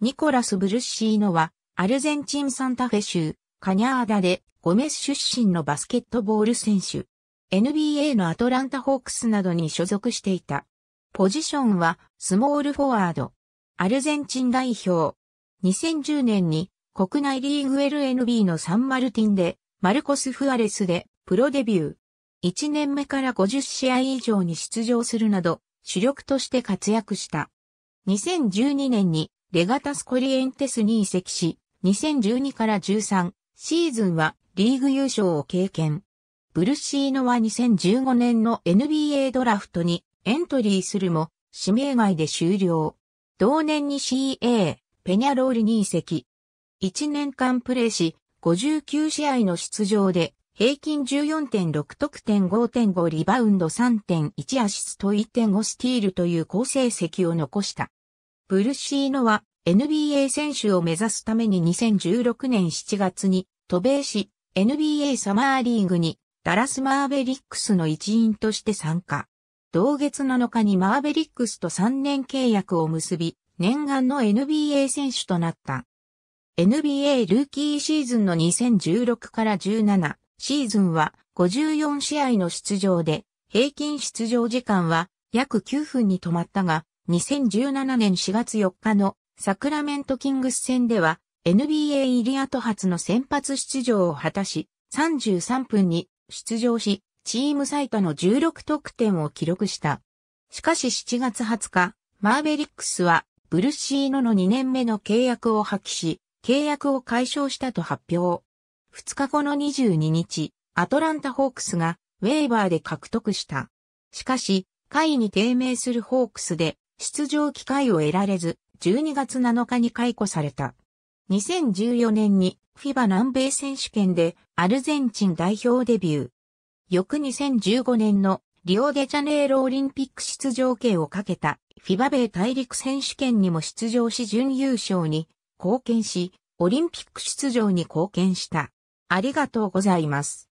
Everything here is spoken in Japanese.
ニコラス・ブルッシーノは、アルゼンチン・サンタフェ州、カニャーダで、ゴメス出身のバスケットボール選手。NBA のアトランタ・ホークスなどに所属していた。ポジションは、スモールフォワード。アルゼンチン代表。2010年に、国内リーグ LNB のサンマルティンで、マルコス・フアレスで、プロデビュー。1年目から50試合以上に出場するなど、主力として活躍した。2012年にレガタスコリエンテスに移籍し、2012から13シーズンはリーグ優勝を経験。ブルッシーノは2015年の NBA ドラフトにエントリーするも指名外で終了。同年に CA ペニャロールに移籍。1年間プレーし、59試合の出場で平均14.6得点5.5リバウンド3.1アシスト1.5スティールという好成績を残した。ブルッシーノは NBA 選手を目指すために2016年7月に渡米し NBA サマーリーグにダラスマーベリックスの一員として参加。同月7日にマーベリックスと3年契約を結び、念願の NBA 選手となった。NBA ルーキーシーズンの2016から17シーズンは54試合の出場で、平均出場時間は約9分に止まったが、2017年4月4日のサクラメントキングス戦では NBA イリアト初の先発出場を果たし33分に出場しチーム最多の16得点を記録した。しかし7月20日、マーベリックスはブルシーノの2年目の契約を破棄し、契約を解消したと発表。2日後の22日、アトランタホークスがウェーバーで獲得した。しかし、下位に低迷するホークスで出場機会を得られず、12月7日に解雇された。2014年に FIBA 南米選手権でアルゼンチン代表デビュー。翌2015年のリオデジャネイロオリンピック出場権をかけた FIBA 米大陸選手権にも出場し準優勝に貢献し、オリンピック出場に貢献した。ありがとうございます。